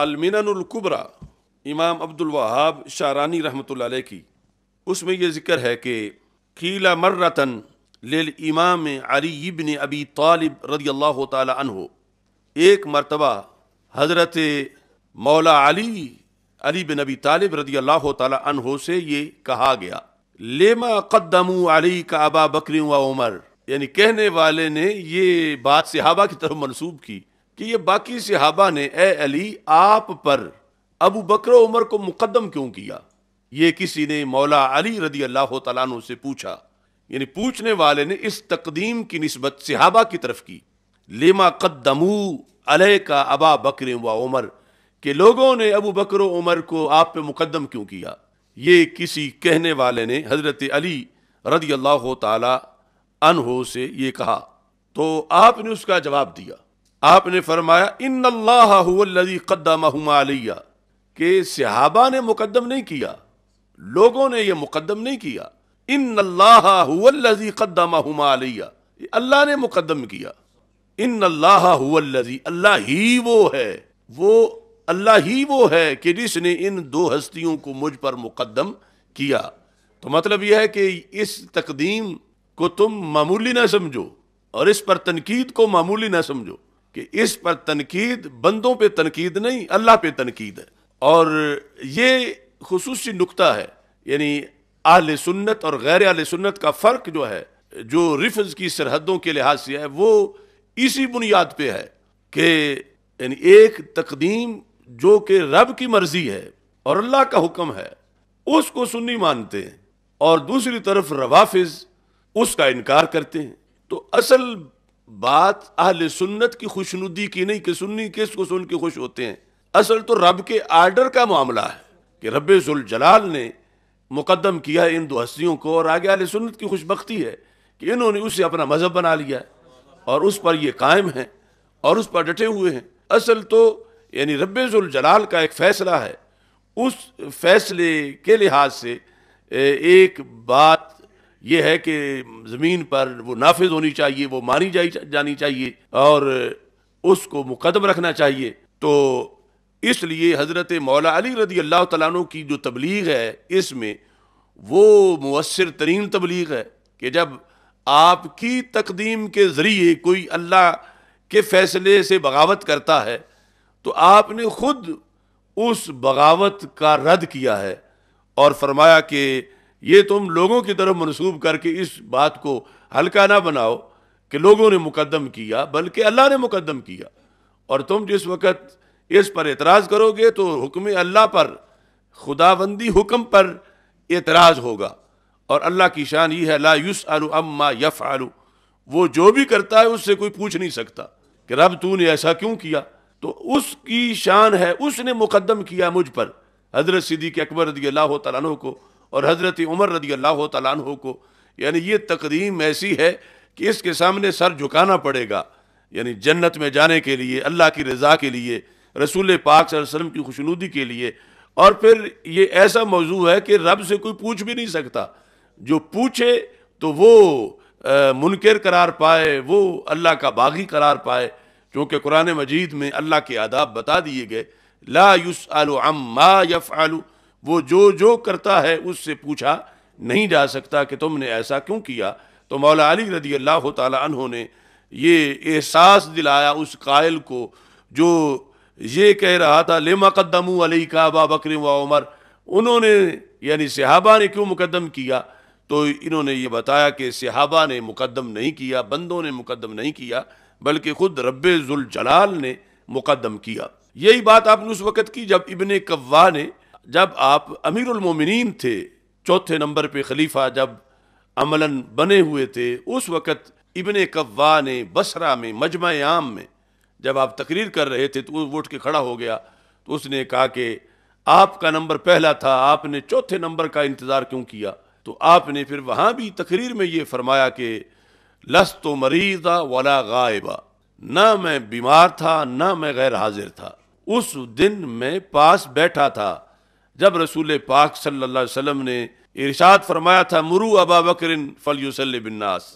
अलमिनकुबरा इमाम अब्दुलवाहाब शारानी रहमत की उसमें यह ज़िक्र है कि कीला मर्रतन लेल इमाम अली इबन अबी तालिब रदी अल्लाह हो एक मरतबा हज़रत मौला अली अली बिन अबी तालिब रदी अल्लाह हो से ये कहा गया लेमा कदमू अली का अबा बकर व उमर यानी कहने वाले ने ये बात सिहाबा की तरफ मनसूब की कि ये बाकी सिहाबा ने ए अली आप पर अबू बकर उमर को मुकदम क्यों किया ये किसी ने मौला अली रदी अल्लाह तु से पूछा यानी पूछने वाले ने इस तकदीम की नस्बत सिहाबा की तरफ की लेमा कदमू अलह का अबा बकर व उमर के लोगों ने अबू बकर उमर को आप पे मुकदम क्यों किया ये किसी कहने वाले ने हज़रत अली रदी अल्लाह तन से ये कहा तो आपने उसका जवाब दिया आपने फरमाया इन कदम कद्दामिया के सहाबा ने मुकदम नहीं किया लोगों ने यह मुकदम नहीं किया इन कदम कद्दामिया अल्लाह ने मुकदम किया इन अल्लाह अल्लाह ही वो है वो अल्लाह ही वो है कि जिसने इन दो हस्तियों को मुझ पर मुकदम किया तो मतलब यह है कि इस तकदीम को तुम मामूली ना समझो और इस पर तनकीद को मामूली ना समझो कि इस पर तनकीद बंदों पर तनकीद नहीं अल्लाह पे तनकीद है और ये खसूस नुकता है यानी आल सुन्नत और गैर आल सुन्नत का फ़र्क जो है जो रिफ्ज़ की सरहदों के लिहाज से है वो इसी बुनियाद पर है कि यानी एक तकदीम जो कि रब की मर्ज़ी है और अल्लाह का हुक्म है उसको सुन्नी मानते हैं और दूसरी तरफ रवाफिज उसका इनकार करते हैं तो असल बात अहल सुन्नत की खुशनुदी की नहीं कि सुन्नी किस को सुन के खुश होते हैं असल तो रब के आर्डर का मामला है कि रब जलाल ने मुकदम किया इन दो हस्तियों को और आगे अल सुन्नत की खुशबख्ती है कि इन्होंने उसे अपना मज़हब बना लिया और उस पर ये कायम हैं और उस पर डटे हुए हैं असल तो यानी रबाल का एक फ़ैसला है उस फैसले के लिहाज से एक बात ये है कि ज़मीन पर वो नाफिज होनी चाहिए वो मानी जा, जानी चाहिए और उसको मुकदम रखना चाहिए तो इसलिए हज़रत मौला अली रदी अल्लाह तु की जो तबलीग है इसमें वो मवसर तरीन तबलीग है कि जब आपकी तकदीम के ज़रिए कोई अल्लाह के फ़ैसले से बगावत करता है तो आपने ख़ुद उस बगावत का रद्द किया है और फरमाया कि ये तुम लोगों की तरफ मनसूब करके इस बात को हल्का ना बनाओ कि लोगों ने मुकदम किया बल्कि अल्लाह ने मुकदम किया और तुम जिस वक़्त इस पर एतराज़ करोगे तो हुक्म अल्लाह पर खुदाबंदी हुक्म पर एतराज़ होगा और अल्लाह की शान ये है ला युस आलू अम्मा यफ़ आलु वो जो भी करता है उससे कोई पूछ नहीं सकता कि रब तू ने ऐसा क्यों किया तो उसकी शान है उसने मुकदम किया मुझ पर हजरत सिद्दीक अकबर रदी अल्लाह तु को और हज़रत उमर रदी अल्लाह तु को यानी ये तकदीम ऐसी है कि इसके सामने सर झुकाना पड़ेगा यानी जन्नत में जाने के लिए अल्लाह की रज़ा के लिए रसूल पाक वसम की खुशनूदी के लिए और फिर ये ऐसा मौजू है कि रब से कोई पूछ भी नहीं सकता जो पूछे तो वो मुनकर करार पाए वो अल्लाह का बागी करार पाए क्योंकि कुरान मजीद में अल्लाह के आदाब बता दिए गए ला युस आलू अम्मा यफ़ आलू वो जो जो करता है उससे पूछा नहीं जा सकता कि तुमने ऐसा क्यों किया तो मौला अली रदी अल्लाह तहों ने ये एहसास दिलाया उस कायल को जो ये कह रहा था ले मकदम अली का बा बकर व उमर उन्होंने यानी सिहाबा ने क्यों मुकदम किया तो इन्होंने ये बताया कि सहाबा ने मुकदम नहीं किया बंदों ने मुकदम नहीं किया बल्कि ख़ुद रब जलाल ने मुकदम किया यही बात आपने उस वक़्त की जब इबन कव्वा ने जब आप अमीरमिन थे चौथे नंबर पे खलीफा जब अमलन बने हुए थे उस वक़्त इबन कव्वा ने बसरा में मजमा आम में जब आप तकरीर कर रहे थे तो वो उठ के खड़ा हो गया तो उसने कहा कि आपका नंबर पहला था आपने चौथे नंबर का इंतज़ार क्यों किया तो आपने फिर वहाँ भी तकरीर में ये फरमाया कि लस तो मरीज़ा वाला गायबा ना मैं बीमार था ना मैं गैर हाजिर था उस दिन मैं पास बैठा था जब रसूल पाक सल्लल्लाहु अलैहि वसल्लम ने इरशाद फरमाया था मुरु अबा बकर फलयूसल बिन्नास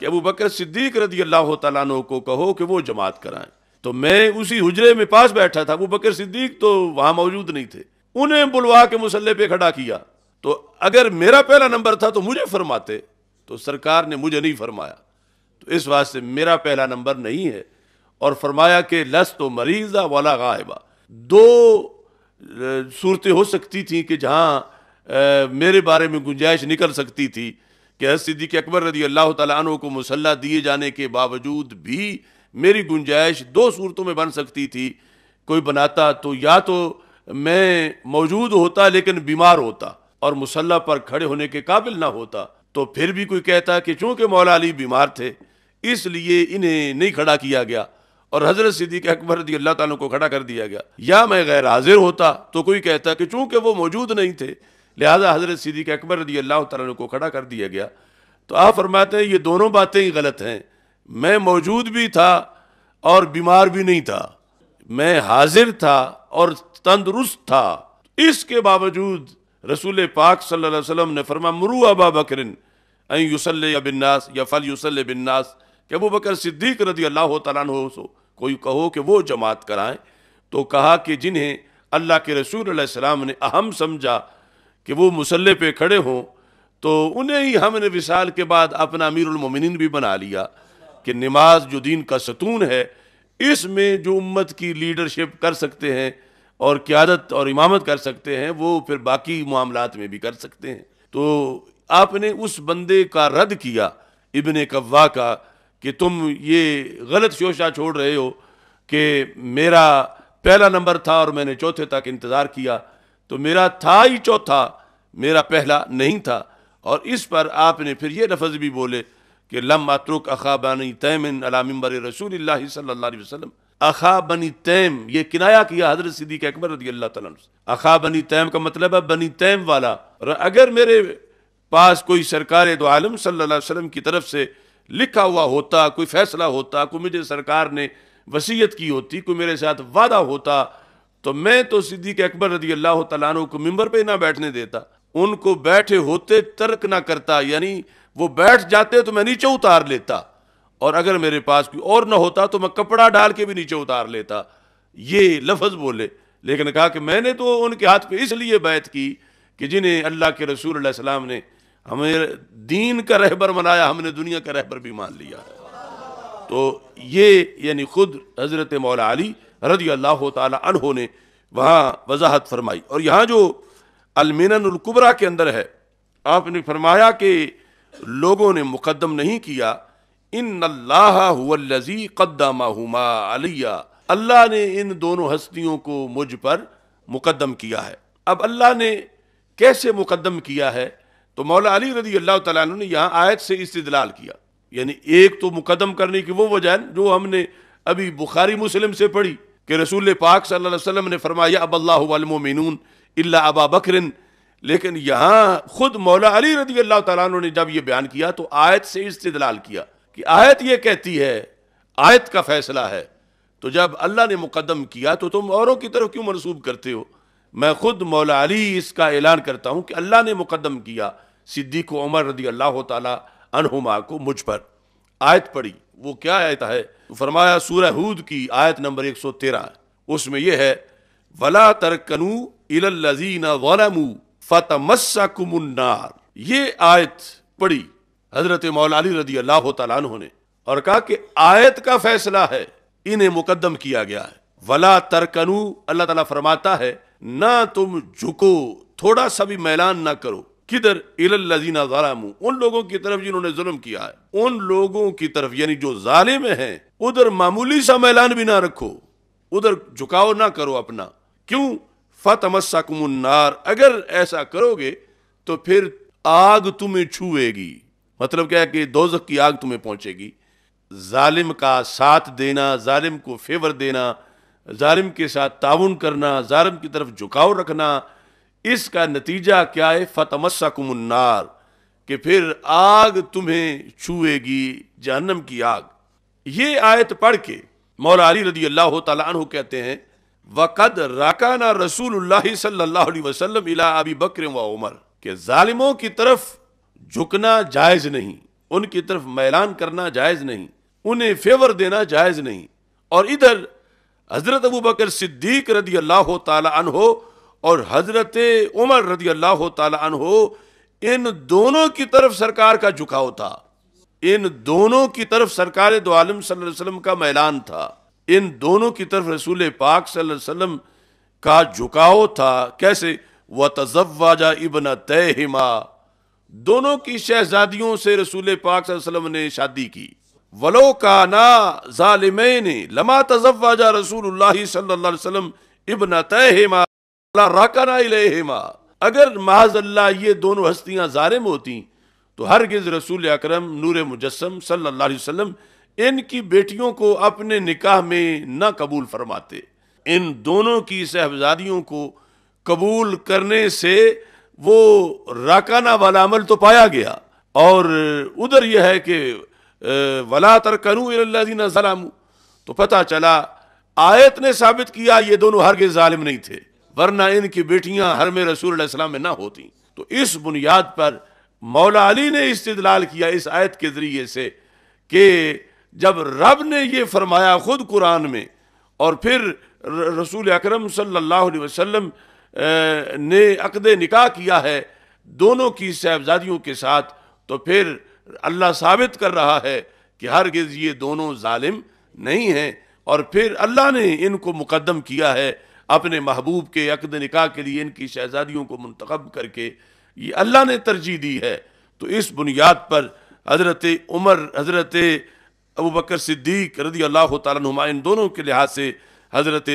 कि अबू बकर सिद्दीक रदी अल्लाह तु को कहो कि वो जमात कराएं तो मैं उसी हुजरे में पास बैठा था अबू बकर सिद्दीक तो वहां मौजूद नहीं थे उन्हें बुलवा के मुसल्ले पे खड़ा किया तो अगर मेरा पहला नंबर था तो मुझे फरमाते तो सरकार ने मुझे नहीं फरमाया तो इस वास्ते मेरा पहला नंबर नहीं है और फरमाया कि लस तो मरीजा वाला गायबा दो सूरतें हो सकती थी कि जहाँ मेरे बारे में गुंजाइश निकल सकती थी कि हज सिद्दीक अकबर रदी अल्लाह तन को मुसल्ला दिए जाने के बावजूद भी मेरी गुंजाइश दो सूरतों में बन सकती थी कोई बनाता तो या तो मैं मौजूद होता लेकिन बीमार होता और मुसल्ला पर खड़े होने के काबिल ना होता तो फिर भी कोई कहता कि चूँकि मौला अली बीमार थे इसलिए इन्हें नहीं खड़ा किया गया और हजरत सिद्दीक अकबर रदी अल्लाह तुम को खड़ा कर दिया गया या मैं गैर हाजिर होता तो कोई कहता कि चूंकि वो मौजूद नहीं थे लिहाजा हजरत सिद्दीक अकबर रदी अल्लाह तुम को खड़ा कर दिया गया तो आप फरमाते हैं ये दोनों बातें ही गलत हैं मैं मौजूद भी था और बीमार भी नहीं था मैं हाजिर था और तंदुरुस्त था इसके बावजूद रसूल पाक सल्लल्लाहु अलैहि वसल्लम ने फरमा मुरु अबा बकरिन अन बिन्नास या फल यूसल बिन्नास के अबू बकर सिद्दीक रदी अल्लाह तला हो सो कोई कहो कि वो जमात कराएं तो कहा कि जिन्हें अल्लाह के रसूल सलाम ने अहम समझा कि वो मुसल्ले पे खड़े हों तो उन्हें ही हमने विशाल के बाद अपना अमीरमिन भी बना लिया कि नमाज जो दीन का सतून है इसमें जो उम्मत की लीडरशिप कर सकते हैं और क्यादत और इमामत कर सकते हैं वो फिर बाकी मामलात में भी कर सकते हैं तो आपने उस बंदे का रद्द किया इबन कव्वा का कि तुम ये गलत शोशा छोड़ रहे हो कि मेरा पहला नंबर था और मैंने चौथे तक इंतज़ार किया तो मेरा था ही चौथा मेरा पहला नहीं था और इस पर आपने फिर ये लफज भी बोले कि लम अतरुक अखा बनी तैमिन अलामबर रसूल सल्ला वसलम अखा बनी तैम ये किनाया किया हजरत सिद्दीक अकबर रदी अल्लाह तला अखा बनी तैम का मतलब है बनी तैम वाला और अगर मेरे पास कोई सरकार दो आलम सल्ला वसलम की तरफ से लिखा हुआ होता कोई फैसला होता कोई मुझे सरकार ने वसीयत की होती कोई मेरे साथ वादा होता तो मैं तो सिद्दीक अकबर रजी अल्लाह तु को मंबर पर ना बैठने देता उनको बैठे होते तर्क ना करता यानी वो बैठ जाते तो मैं नीचे उतार लेता और अगर मेरे पास कोई और ना होता तो मैं कपड़ा डाल के भी नीचे उतार लेता ये लफज बोले लेकिन कहा कि मैंने तो उनके हाथ पे इसलिए बैत की कि जिन्हें अल्लाह के रसूल सलाम ने हमें दीन का रहबर बनाया हमने दुनिया का रहबर भी मान लिया है तो ये यानी खुद हज़रत मौला अली रजी अल्लाह तहों ने वहाँ वजाहत फरमाई और यहाँ जो अलमिनकुबरा के अंदर है आपने फरमाया कि लोगों ने मुकदम नहीं किया इन अल्लाजी कद्दामा हुमा अलिया अल्लाह ने इन दोनों हस्तियों को मुझ पर मुकदम किया है अब अल्लाह ने कैसे मुकदम किया है तो मौला अली रदी अल्लाह तु ने यहाँ आयत से इस्तलाल किया यानी एक तो मुकदम करने की वो वजह जो हमने अभी बुखारी मुस्लिम से पढ़ी कि रसूल पाक सल्लल्लाहु अलैहि वसल्लम ने फरमाया अब अल्लाहमिन अल्ला अबा बकर लेकिन यहाँ खुद मौला अली रदी अल्लाह तु ने जब ये बयान किया तो आयत से इस्तलाल किया कि आयत ये कहती है आयत का फैसला है तो जब अल्लाह ने मुकदम किया तो तुम औरों की तरफ क्यों मनसूब करते हो मैं ख़ुद मौला अली इसका ऐलान करता हूँ कि अल्लाह ने मुकदम किया सिद्दीक उमर रदी अल्लाह तुमा को मुझ पर आयत पड़ी वो क्या आयत है फरमाया सूरह की आयत नंबर एक सौ तेरह उसमें यह है वला तरकनु इलजीनमू ये आयत पड़ी हज़रत मौलानी रदी अल्लाह तहों ने और कहा कि आयत का फैसला है इन्हें मुकदम किया गया है वला तरकनु अल्लाह तला फरमाता है ना तुम झुको थोड़ा सा भी मैलान ना करो किधर इलजीना जालामू उन लोगों की तरफ जिन्होंने जुल्म किया है उन लोगों की तरफ यानी जो जालिम है उधर मामूली सा मैलान भी ना रखो उधर झुकाओ ना करो अपना क्यों फतमस्सा अगर ऐसा करोगे तो फिर आग तुम्हें छुएगी मतलब क्या है कि दोजक की आग तुम्हें पहुंचेगी जालिम का साथ देना जालिम को फेवर देना जालिम के साथ ताउन करना जारिम की तरफ झुकाव रखना इसका नतीजा क्या है फतमस्सा कुमार कि फिर आग तुम्हें छुएगी जहन्नम की आग ये आयत पढ़ के मौला अली रदी अल्लाह तु कहते हैं वक़द राकाना रसूल सल्ला वसलम इला अबी बकर व उमर के ालिमों की तरफ झुकना जायज़ नहीं उनकी तरफ मैलान करना जायज़ नहीं उन्हें फेवर देना जायज़ नहीं और इधर हज़रत अबू बकर सिद्दीक रदी अल्लाह तहो और हज़रत उमर रदी अल्लाह तहो इन दोनों की तरफ सरकार का झुकाव था इन दोनों की तरफ सरकार दो आलम सल्लम का मैलान था इन दोनों की तरफ रसूल पाक सल्लम का झुकाव था कैसे व तजवाजा इबन हिमा दोनों की शहजादियों से रसूल पाक सल्लम ने शादी की वलो काना ालिमैन लमा तजवाजा रसूल सल्लाम इबन तयमा राकाना हेमा अगर माजल्ला ये दोनों हस्तियाँ जारिम होती तो हर गिज रसूल अक्रम नूर मुजस्म सल्लाम इनकी बेटियों को अपने निकाह में ना कबूल फरमाते इन दोनों की सहबजादियों को कबूल करने से वो राकाना वाला अमल तो पाया गया और उधर यह है कि वला तरकनू इल्लाजीना ज़लामू तो पता चला आयत ने साबित किया ये दोनों हर के ालिम नहीं थे वरना इनकी बेटियां हर में रसूल में ना होती तो इस बुनियाद पर मौला अली ने इस्तलाल किया इस आयत के ज़रिए से कि जब रब ने यह फरमाया ख़ुद कुरान में और फिर रसूल अकरम सल्लल्लाहु अलैहि वसल्लम ने अकद निकाह किया है दोनों की साहबजादियों के साथ तो फिर अल्लाह साबित कर रहा है कि हरगज ये दोनों ालिम नहीं हैं और फिर अल्लाह ने इनको मुकदम किया है अपने महबूब के अकद निका के लिए इनकी शहजादियों को मंतखब करके ये अल्लाह ने तरजीह दी है तो इस बुनियाद पर हज़रत उमर हज़रत अबू बकर सिद्दीक रदी अल्लाह तुमा इन दोनों के लिहाज से हज़रत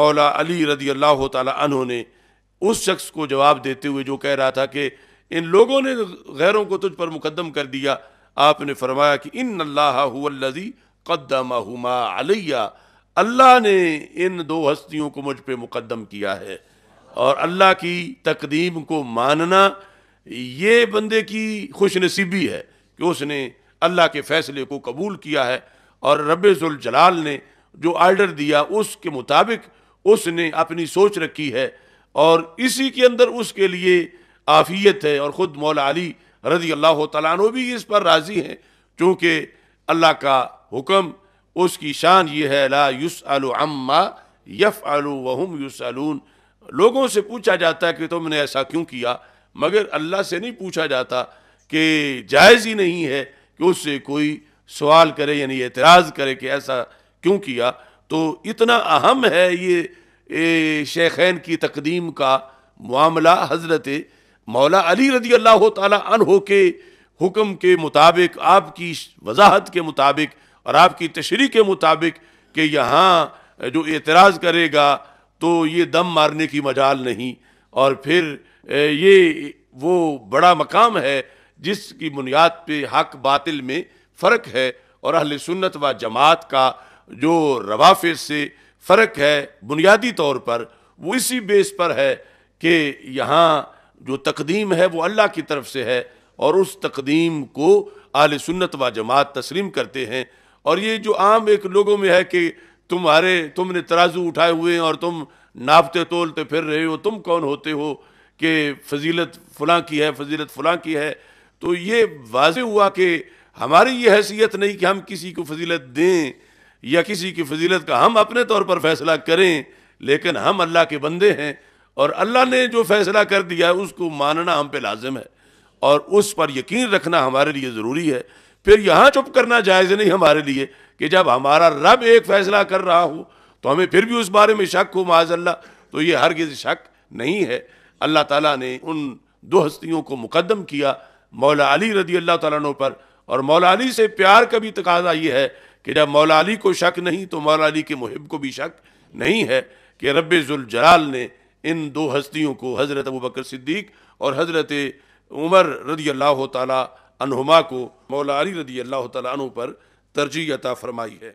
मौला अली रदी अल्लाह तहों उस शख्स को जवाब देते हुए जो कह रहा था कि इन लोगों ने गैरों को तुझ पर मुकदम कर दिया आपने फरमाया कि इन अल्लाह कदम अलैया अल्लाह ने इन दो हस्तियों को मुझ पर मुकदम किया है और अल्लाह की तकदीम को मानना ये बंदे की खुश नसीबी है कि उसने अल्लाह के फ़ैसले को कबूल किया है और रबाल ने जो आर्डर दिया उसके मुताबिक उसने अपनी सोच रखी है और इसी के अंदर उसके लिए आफियत है और ख़ुद मौला अली रजी अल्लाह तु भी इस पर राज़ी हैं चूँकि अल्लाह का हुक्म उसकी शान ये है ला युस अम्मा यफ़ आलू वहम युसअलून लोगों से पूछा जाता है कि तुमने ऐसा क्यों किया मगर अल्लाह से नहीं पूछा जाता कि जायज़ ही नहीं है कि उससे कोई सवाल करे यानी एतराज़ करे कि ऐसा क्यों किया तो इतना अहम है ये शेखैन की तकदीम का मामला हज़रत मौला अली रदी अल्लाह तहो के हुक्म के मुताबिक आपकी वजाहत के मुताबिक और आपकी तशरी के मुताबिक कि यहाँ जो एतराज़ करेगा तो ये दम मारने की मजाल नहीं और फिर ये वो बड़ा मकाम है जिसकी बुनियाद पर हक बातिल में फ़र्क है और अहल सुन्नत व जमात का जो रवाफ़ से फ़र्क है बुनियादी तौर पर वो इसी बेस पर है कि यहाँ जो तकदीम है वो अल्लाह की तरफ से है और उस तकदीम को आल सुन्नत व जमात तस्लीम करते हैं और ये जो आम एक लोगों में है कि तुम्हारे तुमने तराजू उठाए हुए हैं और तुम नापते तोलते फिर रहे हो तुम कौन होते हो कि फजीलत फलां की है फजीलत फलां की है तो ये वाज हुआ कि हमारी ये हैसियत नहीं कि हम किसी को फजीलत दें या किसी की फजीलत का हम अपने तौर पर फैसला करें लेकिन हम अल्लाह के बंदे हैं और अल्लाह ने जो फैसला कर दिया है उसको मानना हम पे लाजिम है और उस पर यकीन रखना हमारे लिए ज़रूरी है फिर यहाँ चुप करना जायज़ नहीं हमारे लिए कि जब हमारा रब एक फ़ैसला कर रहा हो तो हमें फिर भी उस बारे में शक हो माजल्ला तो ये हरगिज़ शक नहीं है अल्लाह ताला ने उन दो हस्तियों को मुकदम किया मौला अली रदी अल्लाह तु पर और मौला अली से प्यार का भी तकाजा ये है कि जब मौला अली को शक नहीं तो मौला अली के मुहिब को भी शक नहीं है कि रब ने इन दो हस्तियों को हज़रत अबू बकर सिद्दीक और हज़रत उमर रदी अल्लाह तुमा को मौला अली रदी अल्लाह तु पर तरजीह अता फरमाई है